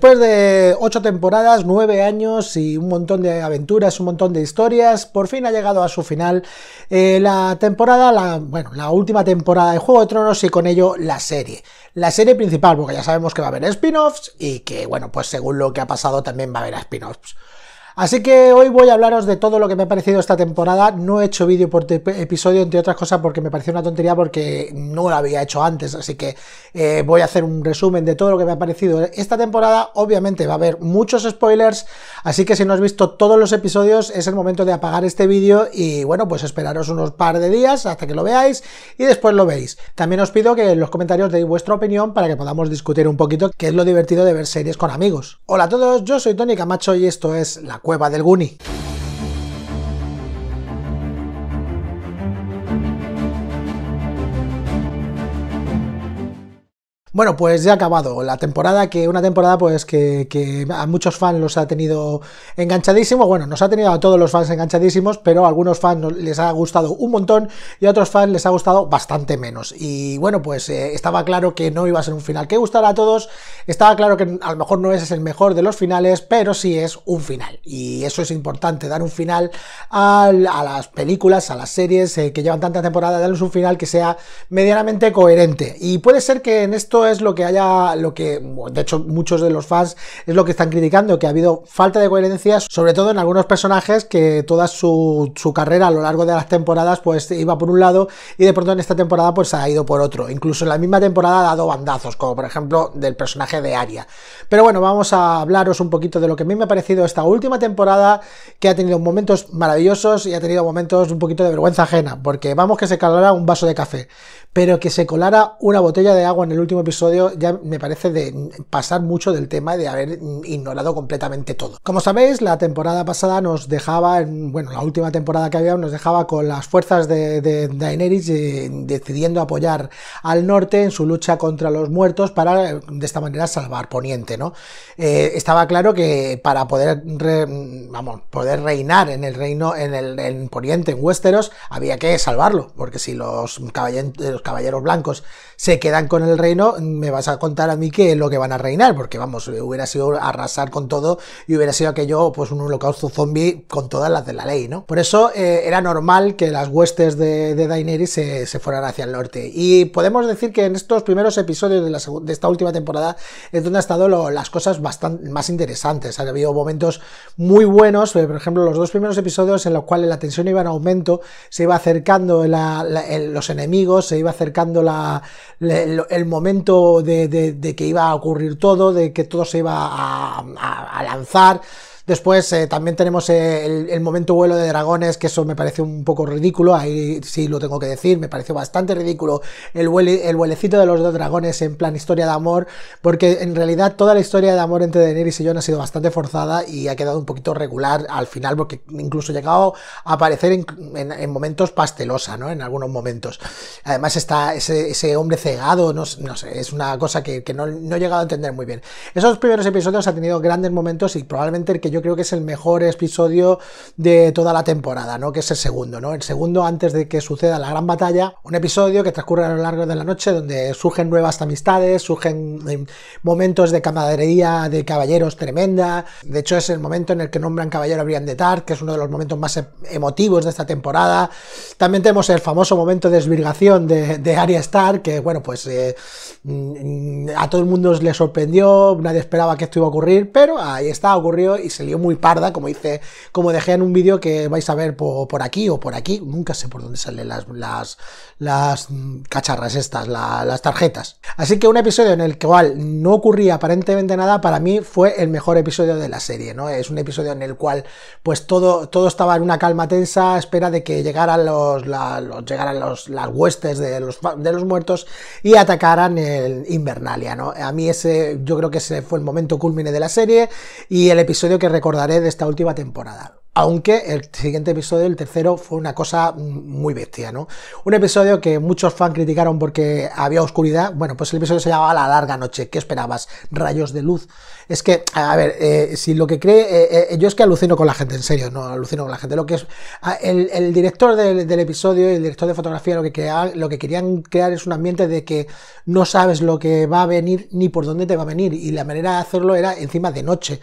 Después de ocho temporadas, nueve años y un montón de aventuras, un montón de historias, por fin ha llegado a su final eh, la temporada, la, bueno, la última temporada de Juego de Tronos y con ello la serie. La serie principal, porque ya sabemos que va a haber spin-offs y que, bueno, pues según lo que ha pasado también va a haber spin-offs. Así que hoy voy a hablaros de todo lo que me ha parecido esta temporada. No he hecho vídeo por episodio, entre otras cosas, porque me pareció una tontería porque no lo había hecho antes. Así que eh, voy a hacer un resumen de todo lo que me ha parecido esta temporada. Obviamente va a haber muchos spoilers, así que si no has visto todos los episodios es el momento de apagar este vídeo y bueno, pues esperaros unos par de días hasta que lo veáis y después lo veis. También os pido que en los comentarios deis vuestra opinión para que podamos discutir un poquito, qué es lo divertido de ver series con amigos. Hola a todos, yo soy Tony Camacho y esto es La cueva del Guni. Bueno, pues ya ha acabado la temporada, que una temporada pues que, a muchos fans los ha tenido enganchadísimos, bueno, nos ha tenido a todos los fans enganchadísimos, pero a algunos fans les ha gustado un montón y a otros fans les ha gustado bastante menos. Y bueno, pues eh, estaba claro que no iba a ser un final que gustara a todos, estaba claro que a lo mejor no es el mejor de los finales, pero sí es un final. Y eso es importante, dar un final a, las películas, a las series eh, que llevan tanta temporada, darles un final que sea medianamente coherente. Y puede ser que en esto es lo que haya, lo que, de hecho, muchos de los fans es lo que están criticando, que ha habido falta de coherencia, sobre todo en algunos personajes que toda su, su carrera a lo largo de las temporadas, pues iba por un lado y de pronto en esta temporada, pues ha ido por otro. Incluso en la misma temporada ha dado bandazos, como por ejemplo del personaje de Aria. Pero bueno, vamos a hablaros un poquito de lo que a mí me ha parecido esta última temporada, que ha tenido momentos maravillosos y ha tenido momentos un poquito de vergüenza ajena, porque vamos que se calara un vaso de café, pero que se colara una botella de agua en el último episodio ya me parece de pasar mucho del tema de haber ignorado completamente todo. Como sabéis, la temporada pasada nos dejaba, bueno, la última temporada que había, nos dejaba con las fuerzas de, Daenerys eh, decidiendo apoyar al norte en su lucha contra los muertos para eh, de esta manera salvar Poniente, ¿no? Eh, estaba claro que para poder, vamos, poder reinar en el reino, en el Poniente, en Westeros, había que salvarlo, porque si los caballeros blancos se quedan con el reino, me vas a contar a mí qué es lo que van a reinar, porque vamos, hubiera sido arrasar con todo y hubiera sido aquello, pues un holocausto zombie con todas las de la ley, ¿no? Por eso eh, era normal que las huestes de, de Daenerys se, fueran hacia el norte. Y podemos decir que en estos primeros episodios de, la, de esta última temporada es donde han estado las cosas bastante más interesantes. Ha habido momentos muy buenos, por ejemplo, los dos primeros episodios en los cuales la tensión iba en aumento, se iba acercando los enemigos, se iba acercando la, el, el momento de, de, que iba a ocurrir todo, de que todo se iba a lanzar. Después eh, también tenemos eh, el, momento vuelo de dragones, que eso me parece un poco ridículo, ahí sí lo tengo que decir, me pareció bastante ridículo el, el huelecito de los dos dragones en plan historia de amor, porque en realidad toda la historia de amor entre Daenerys y Jon ha sido bastante forzada y ha quedado un poquito regular al final, porque incluso ha llegado a aparecer en, momentos pastelosa, ¿no? En algunos momentos. Además está ese, hombre cegado, no, no, sé, es una cosa que, no, no, he llegado a entender muy bien. Esos primeros episodios han tenido grandes momentos y probablemente el que yo creo que es el mejor episodio de toda la temporada, ¿no? Que es el segundo, ¿no? El segundo antes de que suceda la gran batalla, un episodio que transcurre a lo largo de la noche donde surgen nuevas amistades, surgen em, momentos de camaradería de caballeros tremenda. De hecho, es el momento en el que nombran caballero a Brian de Tart, que es uno de los momentos más e, emotivos de esta temporada. También tenemos el famoso momento de desvirgación de, de Arya que bueno, pues eh, mm, mm, a todo el mundo le sorprendió, nadie esperaba que esto iba a ocurrir, pero ahí está, ocurrió y se muy parda, como hice, como dejé en un vídeo que vais a ver por, aquí o por aquí, nunca sé por dónde salen las, las, mm, cacharras estas, las tarjetas. Así que un episodio en el cual no ocurría aparentemente nada, para mí fue el mejor episodio de la serie, ¿no? Es un episodio en el cual pues todo, todo estaba en una calma tensa, espera de que llegaran los, llegaran los, las huestes de los, de los muertos y atacaran el Invernalia, ¿no? A mí ese, yo creo que ese fue el momento culmine de la serie y el episodio que recordaré de esta última temporada aunque el siguiente episodio, el tercero, fue una cosa muy bestia, ¿no? Un episodio que muchos fans criticaron porque había oscuridad, bueno, pues el episodio se llamaba La larga noche, ¿qué esperabas? Rayos de luz. Es que, a ver, eh, si lo que cree, eh, eh, yo es que alucino con la gente, en serio, no alucino con la gente, lo que es, el, director del, episodio episodio, el director de fotografía, lo que, lo que querían crear es un ambiente de que no sabes lo que va a venir ni por dónde te va a venir, y la manera de hacerlo era encima de noche,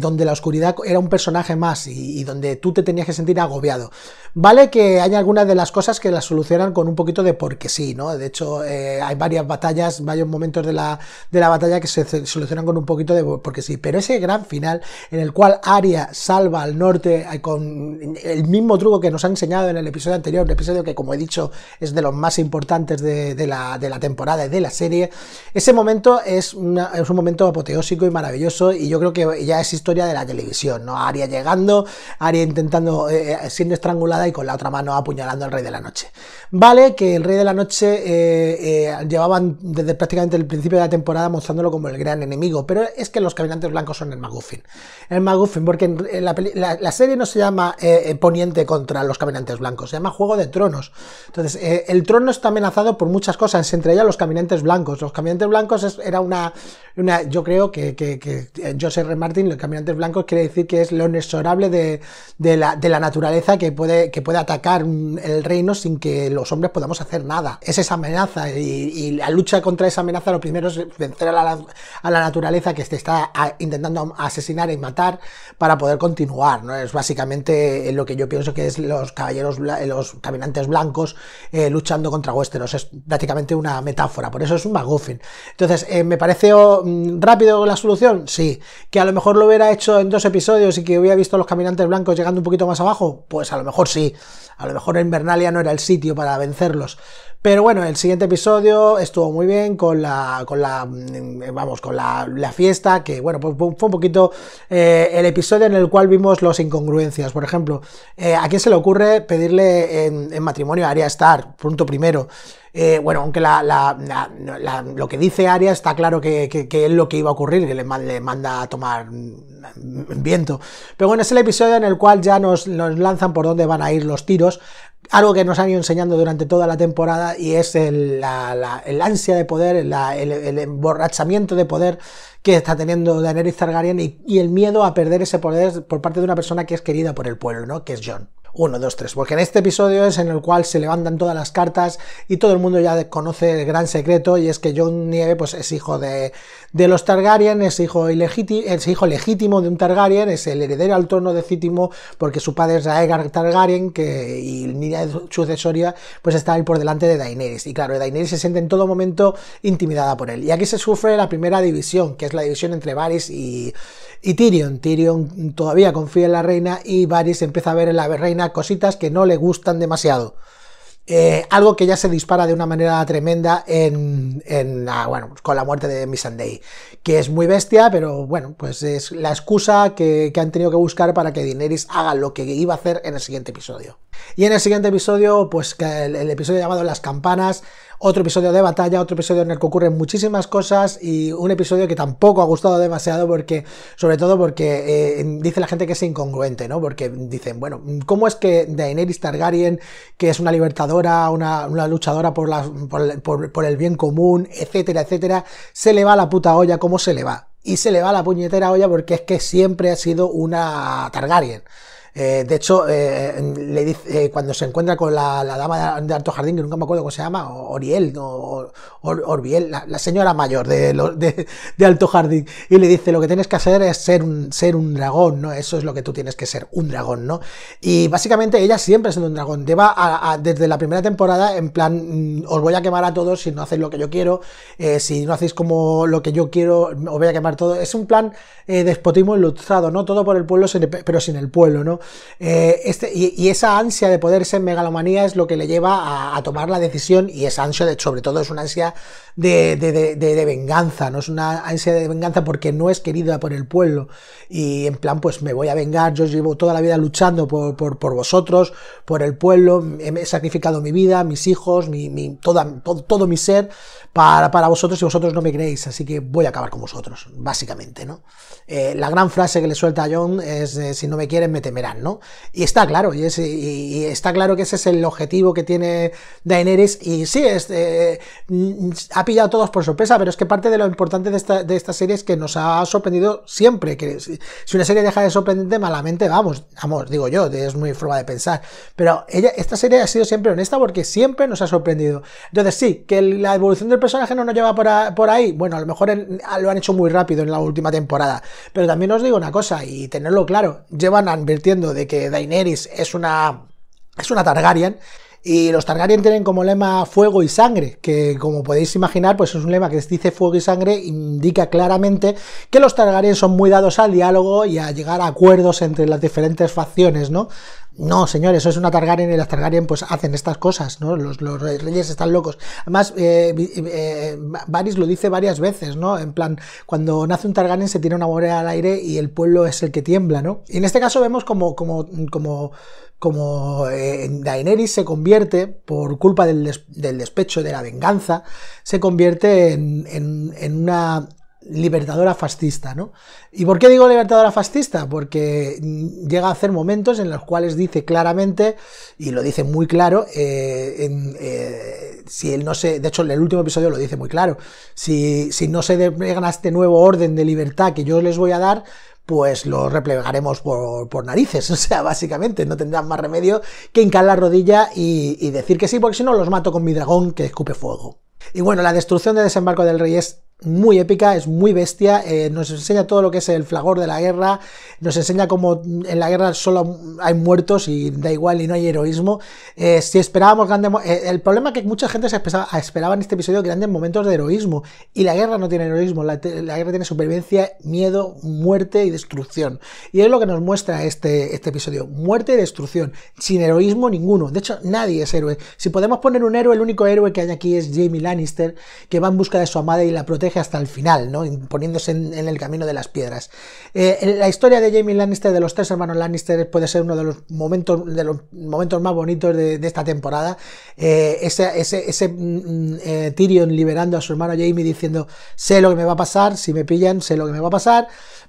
donde la oscuridad era un personaje más y y, donde tú te tenías que sentir agobiado. Vale que hay algunas de las cosas que las solucionan con un poquito de porque sí, ¿no? De hecho, eh, hay varias batallas, varios momentos de la, batalla que se solucionan con un poquito de porque sí, pero ese gran final en el cual Arya salva al norte eh, con el mismo truco que nos ha enseñado en el episodio anterior, un episodio que como he dicho es de los más importantes de, la, temporada y de la serie, ese momento es, un momento apoteósico y maravilloso y yo creo que ya es historia de la televisión, ¿no? Arya llegando, aria intentando, eh, eh, siendo estrangulada y con la otra mano apuñalando al Rey de la Noche. Vale que el Rey de la Noche eh, llevaban desde prácticamente el principio de la temporada mostrándolo como el gran enemigo, pero es que los caminantes blancos son el McGuffin. El McGuffin, porque la, serie no se llama Poniente contra los caminantes blancos, se llama Juego de Tronos. Entonces, el trono está amenazado por muchas cosas, entre ellas los caminantes blancos. Los caminantes blancos era una, yo creo que, que Joseph R. Martin, los caminantes blancos quiere decir que es lo inexorable de de, la, naturaleza que puede, que atacar el reino sin que los hombres podamos hacer nada. Es esa amenaza y, la lucha contra esa amenaza lo primero es vencer a la, naturaleza que se está intentando asesinar y matar para poder continuar. ¿no? Es básicamente lo que yo pienso que es los caballeros, los caminantes blancos eh, luchando contra Westeros. Es prácticamente una metáfora, por eso es un MacGuffin Entonces, eh, ¿me parece mm, rápido la solución? Sí. Que a lo mejor lo hubiera hecho en dos episodios y que hubiera visto los caminantes antes blancos llegando un poquito más abajo? Pues a lo mejor sí, a lo mejor en Bernalia no era el sitio para vencerlos, pero bueno, el siguiente episodio estuvo muy bien con la, con la mm, vamos, con la, fiesta, que bueno, pues fue un poquito eh, el episodio en el cual vimos las incongruencias. Por ejemplo, eh, ¿a quién se le ocurre pedirle en, matrimonio a Aria Star? Punto primero. Eh, bueno, aunque lo que dice Aria está claro que, es lo que iba a ocurrir, que le, manda a tomar mm, viento. Pero bueno, es el episodio en el cual ya nos lanzan por dónde van a ir los tiros, algo que nos han ido enseñando durante toda la temporada y es el, el ansia de poder, el, emborrachamiento de poder que está teniendo Daenerys Targaryen y, y, el miedo a perder ese poder por parte de una persona que es querida por el pueblo, ¿no? Que es John. 1, 2, 3, porque en este episodio es en el cual se levantan todas las cartas y todo el mundo ya conoce el gran secreto y es que John Nieve pues, es hijo de, de los Targaryen, es hijo, es hijo legítimo de un Targaryen, es el heredero al trono de Cítimo porque su padre es Aegar Targaryen que, y línea sucesoria pues está ahí por delante de Daenerys y claro, Daenerys se siente en todo momento intimidada por él y aquí se sufre la primera división, que es la división entre Varys y, y Tyrion. Tyrion todavía confía en la reina y Varys empieza a ver en la reina cositas que no le gustan demasiado. Eh, algo que ya se dispara de una manera tremenda en, bueno, pues con la muerte de Missandei, que es muy bestia, pero bueno, pues es la excusa que, han tenido que buscar para que Daenerys haga lo que iba a hacer en el siguiente episodio. Y en el siguiente episodio, pues el episodio llamado Las Campanas, otro episodio de batalla, otro episodio en el que ocurren muchísimas cosas y un episodio que tampoco ha gustado demasiado porque, sobre todo porque eh, dice la gente que es incongruente, ¿no? Porque dicen, bueno, ¿cómo es que Daenerys Targaryen, que es una libertadora, una, luchadora por, por el bien común, etcétera, etcétera, se le va la puta olla? ¿Cómo se le va? y se le va la puñetera olla porque es que siempre ha sido una Targaryen. Eh, de hecho, eh, le dice, eh, cuando se encuentra con la, dama de Alto Jardín, que nunca me acuerdo cómo se llama, Oriel, la, señora mayor de, Alto Jardín, y le dice, lo que tienes que hacer es ser un, ser un dragón, ¿no? Eso es lo que tú tienes que ser, un dragón, ¿no? Y básicamente ella siempre es un dragón, lleva desde la primera temporada en plan, mm, os voy a quemar a todos si no hacéis lo que yo quiero, si no hacéis como lo que yo quiero, os voy a quemar todo. Es un plan despotismo ilustrado, ¿no? Todo por el pueblo, pero sin el pueblo, ¿no? Eh, este, y, esa ansia de poder ser megalomanía es lo que le lleva a, tomar la decisión y esa ansia, sobre todo, es una ansia de, venganza, no es una ansia de venganza porque no es querida por el pueblo y en plan pues me voy a vengar, yo llevo toda la vida luchando por, vosotros, por el pueblo, he sacrificado mi vida, mis hijos, mi, todo, mi ser para, vosotros y vosotros no me creéis, así que voy a acabar con vosotros, básicamente, ¿no? Eh, la gran frase que le suelta a John es eh, si no me quieren me temerán, ¿no? Y está claro, y, y, está claro que ese es el objetivo que tiene Daenerys y sí, es, eh, mm, pillado todos por sorpresa, pero es que parte de lo importante de esta, serie es que nos ha sorprendido siempre, que si, una serie deja de sorprender malamente, vamos, vamos, digo yo, es muy forma de pensar, pero ella, esta serie ha sido siempre honesta porque siempre nos ha sorprendido. Entonces sí, que la evolución del personaje no nos lleva por, ahí, bueno, a lo mejor lo han hecho muy rápido en la última temporada, pero también os digo una cosa, y tenerlo claro, llevan advirtiendo de que Daenerys es una, es una Targaryen, y los Targaryen tienen como lema fuego y sangre, que como podéis imaginar, pues es un lema que dice fuego y sangre, indica claramente que los Targaryen son muy dados al diálogo y a llegar a acuerdos entre las diferentes facciones, ¿no? No, señores, eso es una Targaryen y las Targaryen pues hacen estas cosas, ¿no? Los, reyes están locos. Además, eh, eh, eh, Varys lo dice varias veces, ¿no? En plan, cuando nace un Targaryen se tiene una moneda al aire y el pueblo es el que tiembla, ¿no? Y en este caso vemos como, como, como, como eh, Daenerys se convierte, por culpa del, del, despecho, de la venganza, se convierte en, en una libertadora fascista, ¿no? ¿Y por qué digo libertadora fascista? Porque llega a hacer momentos en los cuales dice claramente, y lo dice muy claro, eh, eh, si él no se, de hecho en el último episodio lo dice muy claro, si, no se desplegan a este nuevo orden de libertad que yo les voy a dar, pues lo replegaremos por, narices. O sea, básicamente no tendrán más remedio que hincar la rodilla y decir que sí, porque si no los mato con mi dragón que escupe fuego. Y bueno, la destrucción de desembarco del rey es muy épica, es muy bestia, eh, nos enseña todo lo que es el flagor de la guerra, nos enseña cómo en la guerra solo hay muertos y da igual y no hay heroísmo. Eh, si esperábamos grandes... Eh, el problema es que mucha gente se esperaba, en este episodio grandes momentos de heroísmo y la guerra no tiene heroísmo, la, guerra tiene supervivencia, miedo, muerte y destrucción. Y es lo que nos muestra este, este episodio, muerte y destrucción, sin heroísmo ninguno. De hecho, nadie es héroe. Si podemos poner un héroe, el único héroe que hay aquí es Jamie Lannister, que va en busca de su amada y la protege hasta el final, ¿no? poniéndose en, el camino de las piedras. Eh, la historia de Jamie Lannister, de los tres hermanos Lannister, puede ser uno de los momentos, de los momentos más bonitos de, esta temporada. Eh, ese, ese, mm, eh, Tyrion liberando a su hermano Jamie diciendo, sé lo que me va a pasar, si me pillan, sé lo que me va a pasar,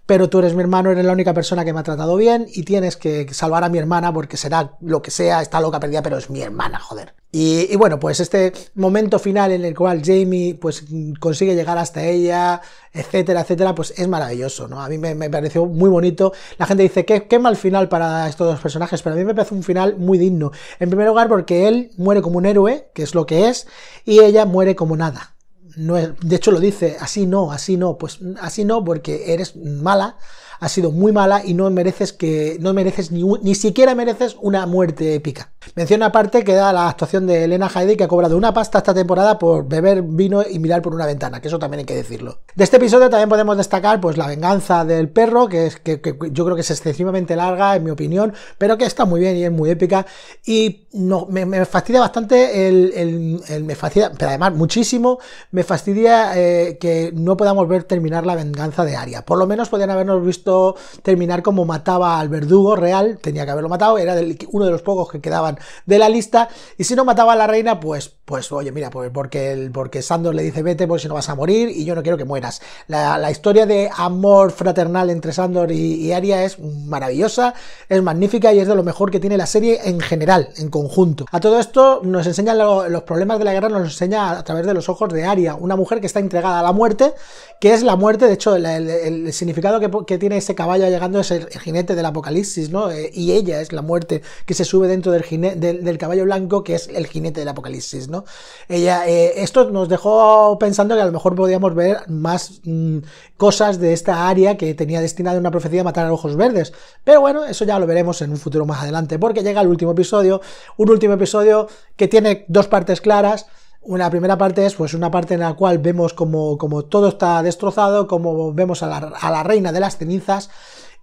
pero tú eres mi hermano, eres la única persona que me ha tratado bien y tienes que salvar a mi hermana porque será lo que sea, está loca perdida, pero es mi hermana, joder. Y, bueno, pues este momento final en el cual Jamie pues consigue llegar hasta ella, etcétera, etcétera, pues es maravilloso, ¿no? A mí me, pareció muy bonito. La gente dice, ¿qué, qué mal final para estos dos personajes, pero a mí me parece un final muy digno. En primer lugar, porque él muere como un héroe, que es lo que es, y ella muere como nada no de hecho lo dice, así no, así no, pues así no porque eres mala, ha sido muy mala y no mereces que no mereces ni, siquiera mereces una muerte épica. menciona aparte que da la actuación de Elena Heide que ha cobrado una pasta esta temporada por beber vino y mirar por una ventana, que eso también hay que decirlo. De este episodio también podemos destacar pues la venganza del perro, que es que, yo creo que es excesivamente larga en mi opinión, pero que está muy bien y es muy épica y me, fastidia bastante el, me fastidia, pero además muchísimo me fastidia eh, que no podamos ver terminar la venganza de Aria. Por lo menos podrían habernos visto terminar como mataba al verdugo real, tenía que haberlo matado, era uno de los pocos que quedaban de la lista, y si no mataba a la reina, pues, pues oye, mira, pues, porque, porque Sandor le dice, vete, pues si no vas a morir, y yo no quiero que mueras. La, historia de amor fraternal entre Sandor y, Arya Aria es maravillosa, es magnífica y es de lo mejor que tiene la serie en general, en conjunto. A todo esto nos enseña los problemas de la guerra, nos enseña a través de los ojos de Aria, una mujer que está entregada a la muerte, que es la muerte, de hecho, el, significado que tiene ese caballo llegando es el, jinete del Apocalipsis, ¿no? Eh, y ella es la muerte que se sube dentro del, caballo blanco, que es el jinete del Apocalipsis, ¿no? Ella, eh, esto nos dejó pensando que a lo mejor podíamos ver más mm, cosas de esta área que tenía destinada una profecía a matar a ojos verdes. Pero bueno, eso ya lo veremos en un futuro más adelante, porque llega el último episodio, un último episodio que tiene dos partes claras una primera parte es pues una parte en la cual vemos como, como todo está destrozado, como vemos a la, a la reina de las cenizas,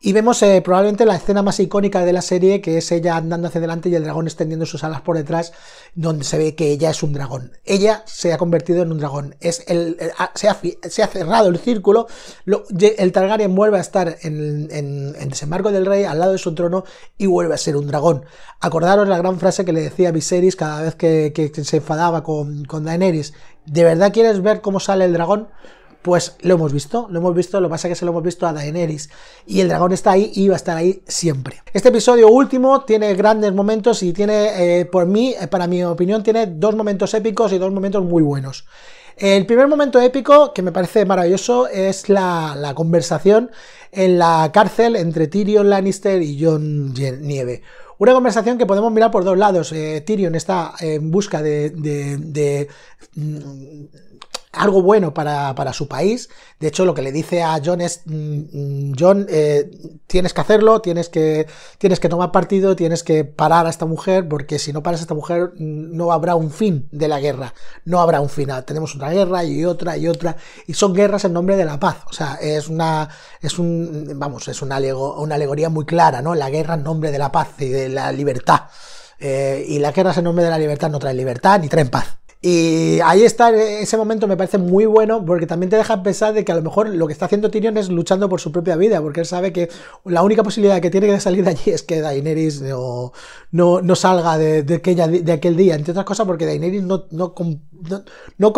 y vemos eh, probablemente la escena más icónica de la serie, que es ella andando hacia delante y el dragón extendiendo sus alas por detrás, donde se ve que ella es un dragón. Ella se ha convertido en un dragón. Es el, se, ha, cerrado el círculo. el Targaryen vuelve a estar en, desembarco del rey, al lado de su trono, y vuelve a ser un dragón. Acordaros la gran frase que le decía Viserys cada vez que, se enfadaba con, con Daenerys. ¿De verdad quieres ver cómo sale el dragón? Pues lo hemos visto, lo hemos visto, lo que pasa es que se lo hemos visto a Daenerys. Y el dragón está ahí y va a estar ahí siempre. Este episodio último tiene grandes momentos y tiene, eh, por mí, eh, para mi opinión, tiene dos momentos épicos y dos momentos muy buenos. El primer momento épico, que me parece maravilloso, es la, conversación en la cárcel entre Tyrion Lannister y John Nieve. Una conversación que podemos mirar por dos lados. Eh, Tyrion está en busca de, de, mm, algo bueno para, para, su país. De hecho, lo que le dice a John es, mm, mm, John, eh, tienes que hacerlo, tienes que, tienes que tomar partido, tienes que parar a esta mujer, porque si no paras a esta mujer mm, no habrá un fin de la guerra, no habrá un final. Tenemos una guerra y otra y otra, y son guerras en nombre de la paz. O sea, es una, es un, vamos, es una, una alegoría muy clara, ¿no? La guerra en nombre de la paz y de la libertad. Eh, y la guerra en nombre de la libertad no trae libertad ni traen paz. Y ahí está, ese momento me parece muy bueno porque también te deja pensar de que a lo mejor lo que está haciendo Tyrion es luchando por su propia vida, porque él sabe que la única posibilidad que tiene de salir de allí es que Daenerys no, salga de, aquella, de, aquel día, entre otras cosas porque Daenerys no, no,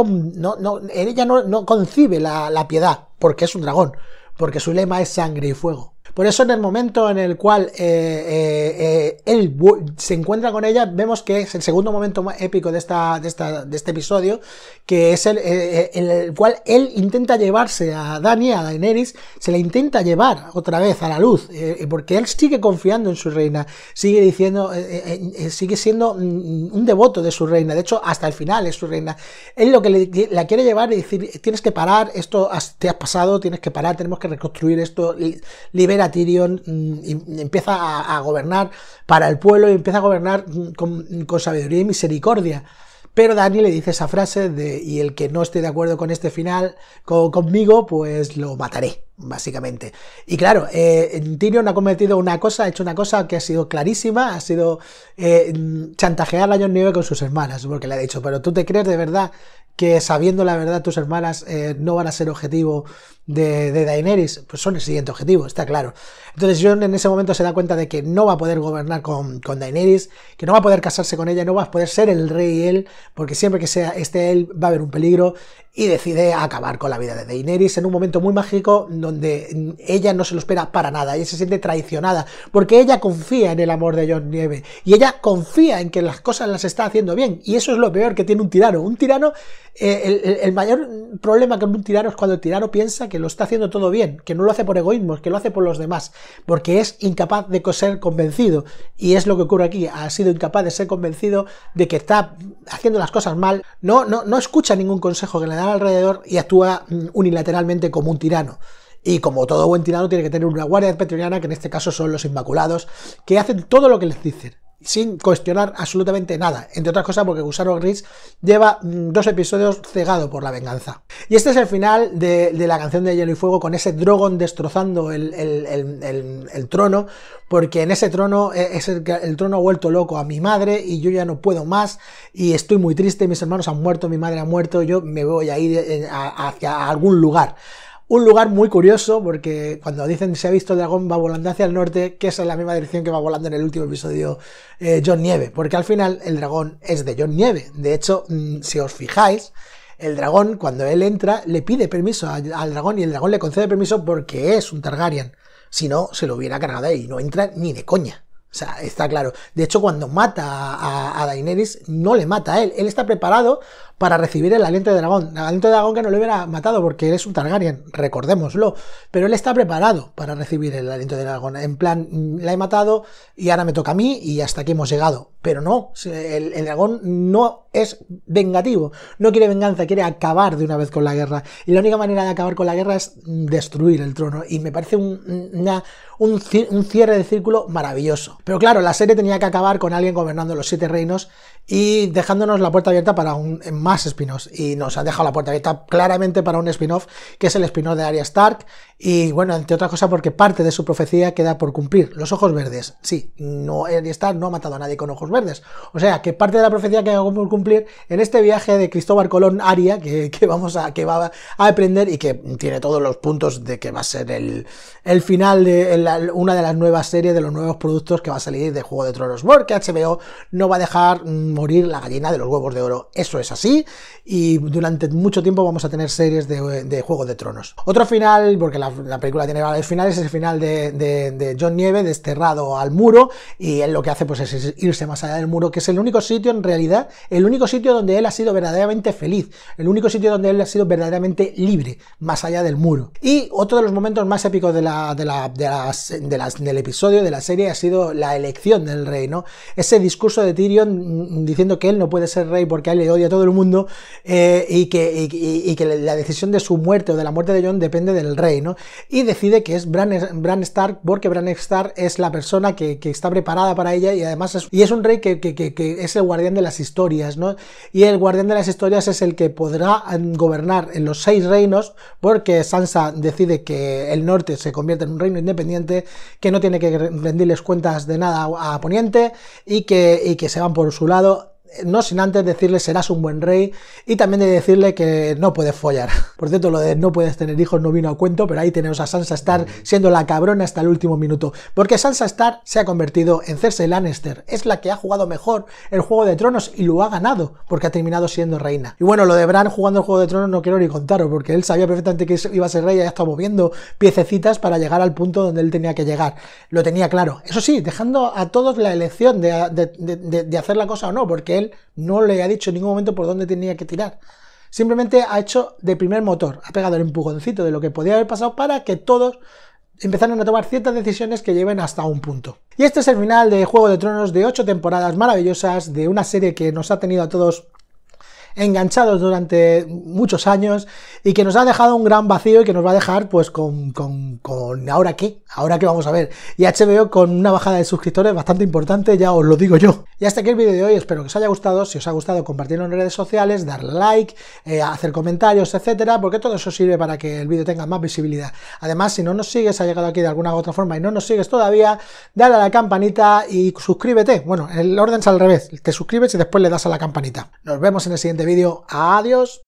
no, ella no, concibe la piedad porque es un dragón, porque su lema es sangre y fuego. Por eso en el momento en el cual eh, eh, eh, él se encuentra con ella, vemos que es el segundo momento más épico de, esta, de, esta, de este episodio, que es el, el cual él intenta llevarse a Dani, a Daenerys, se la intenta llevar otra vez a la luz, porque él sigue confiando en su reina, sigue diciendo, sigue siendo un devoto de su reina, de hecho hasta el final es su reina. Él lo que le, la quiere llevar es decir, tienes que parar, esto te has pasado, tienes que parar, tenemos que reconstruir esto, libera Mm, empieza a, gobernar para el pueblo y empieza a gobernar mm, con, sabiduría y misericordia. Pero Dani le dice esa frase de, y el que no esté de acuerdo con este final, conmigo, pues lo mataré básicamente. Y claro, eh, Tyrion ha cometido una cosa, ha hecho una cosa que ha sido clarísima, ha sido eh, chantajear a Jon Nieve con sus hermanas, porque le ha dicho, pero tú te crees de verdad que sabiendo la verdad tus hermanas eh, no van a ser objetivo de, Daenerys, pues son el siguiente objetivo, está claro. Entonces John en ese momento se da cuenta de que no va a poder gobernar con, con, Daenerys, que no va a poder casarse con ella, no va a poder ser el rey él, porque siempre que sea este él va a haber un peligro y decide acabar con la vida de Daenerys en un momento muy mágico donde ella no se lo espera para nada, ella se siente traicionada porque ella confía en el amor de John Nieve y ella confía en que las cosas las está haciendo bien y eso es lo peor que tiene un tirano, un tirano eh, el, mayor problema con un tirano es cuando el tirano piensa que lo está haciendo todo bien, que no lo hace por egoísmo, que lo hace por los demás, porque es incapaz de ser convencido. Y es lo que ocurre aquí, ha sido incapaz de ser convencido de que está haciendo las cosas mal, no, no, escucha ningún consejo que le dan alrededor y actúa mm, unilateralmente como un tirano. Y como todo buen tirano tiene que tener una guardia petroniana, que en este caso son los Inmaculados, que hacen todo lo que les dicen sin cuestionar absolutamente nada, entre otras cosas porque Gusano Gris lleva mm, dos episodios cegado por la venganza. Y este es el final de, la canción de Hielo y Fuego con ese Drogon destrozando el, trono, porque en ese trono e, es el, trono ha vuelto loco a mi madre y yo ya no puedo más y estoy muy triste, mis hermanos han muerto, mi madre ha muerto, yo me voy a ir eh, hacia algún lugar. Un lugar muy curioso porque cuando dicen se ha visto el dragón va volando hacia el norte, que es es la misma dirección que va volando en el último episodio eh, John Nieve, porque al final el dragón es de John Nieve. De hecho, mm, si os fijáis, el dragón cuando él entra le pide permiso al dragón y el dragón le concede permiso porque es un Targaryen. Si no, se lo hubiera cargado y no entra ni de coña. O sea, está claro. De hecho, cuando mata a, a, Daenerys, no le mata a él. Él está preparado para recibir el aliento de dragón. El aliento de dragón que no le hubiera matado porque es un Targaryen, recordémoslo. Pero él está preparado para recibir el aliento de dragón. En plan, mm, la he matado y ahora me toca a mí y hasta aquí hemos llegado. Pero no, el, dragón no es vengativo, no quiere venganza, quiere acabar de una vez con la guerra. Y la única manera de acabar con la guerra es destruir el trono. Y me parece un, un, cierre de círculo maravilloso. Pero claro, la serie tenía que acabar con alguien gobernando los siete reinos y dejándonos la puerta abierta para un más spin-offs y nos han dejado la puerta abierta claramente para un spin-off que es el spin-off de Arya Stark y bueno, entre otras cosas porque parte de su profecía queda por cumplir, los ojos verdes, sí, no, Arya Stark no ha matado a nadie con ojos verdes, o sea que parte de la profecía queda por cumplir en este viaje de Cristóbal Colón Aria que, vamos a, que va a aprender y que tiene todos los puntos de que va a ser el, final de una de las nuevas series, de los nuevos productos que va a salir de Juego de Tronos, porque HBO no va a dejar morir la gallina de los huevos de oro, eso es así y durante mucho tiempo vamos a tener series de, de Juego de Tronos. Otro final, porque la, película tiene varios finales, es el final de, John Nieve desterrado al muro y él lo que hace pues es irse más allá del muro, que es el único sitio en realidad, el único sitio donde él ha sido verdaderamente feliz, el único sitio donde él ha sido verdaderamente libre, más allá del muro. Y otro de los momentos más épicos del episodio, de la serie, ha sido la elección del rey, ¿no? Ese discurso de Tyrion mm, diciendo que él no puede ser rey porque a él le odia a todo el mundo eh, y, que, que, la decisión de su muerte o de la muerte de John depende del rey, ¿no? Y decide que es Bran, Stark porque Bran Stark es la persona que, está preparada para ella y además es, y es un rey que, es el guardián de las historias, ¿no? Y el guardián de las historias es el que podrá mm, gobernar en los seis reinos porque Sansa decide que el norte se convierte en un reino independiente que no tiene que rendirles cuentas de nada a Poniente y que, y que se van por su lado no sin antes decirle serás un buen rey y también de decirle que no puedes follar. Por cierto, lo de no puedes tener hijos no vino a cuento, pero ahí tenemos a Sansa Star siendo la cabrona hasta el último minuto, porque Sansa Star se ha convertido en Cersei Lannister, es la que ha jugado mejor el Juego de Tronos y lo ha ganado, porque ha terminado siendo reina. Y bueno, lo de Bran jugando el Juego de Tronos no quiero ni contaros, porque él sabía perfectamente que iba a ser rey y ha estado moviendo piececitas para llegar al punto donde él tenía que llegar. Lo tenía claro. Eso sí, dejando a todos la elección de hacer la cosa o no, porque no le ha dicho en ningún momento por dónde tenía que tirar. Simplemente ha hecho de primer motor, ha pegado el empujoncito de lo que podía haber pasado para que todos Empezaran a tomar ciertas decisiones que lleven hasta un punto. Y este es el final de Juego de Tronos de 8 temporadas maravillosas, de una serie que nos ha tenido a todos enganchados durante muchos años y que nos ha dejado un gran vacío y que nos va a dejar pues con, con, con ahora qué, ahora qué vamos a ver. Y HBO con una bajada de suscriptores bastante importante, ya os lo digo yo. Y hasta aquí el vídeo de hoy, espero que os haya gustado, si os ha gustado compartirlo en redes sociales, darle like, eh, hacer comentarios, etcétera, porque todo eso sirve para que el vídeo tenga más visibilidad. Además, si no nos sigues, ha llegado aquí de alguna u otra forma y no nos sigues todavía, dale a la campanita y suscríbete. Bueno, el orden es al revés, te suscribes y después le das a la campanita. Nos vemos en el siguiente vídeo, adiós.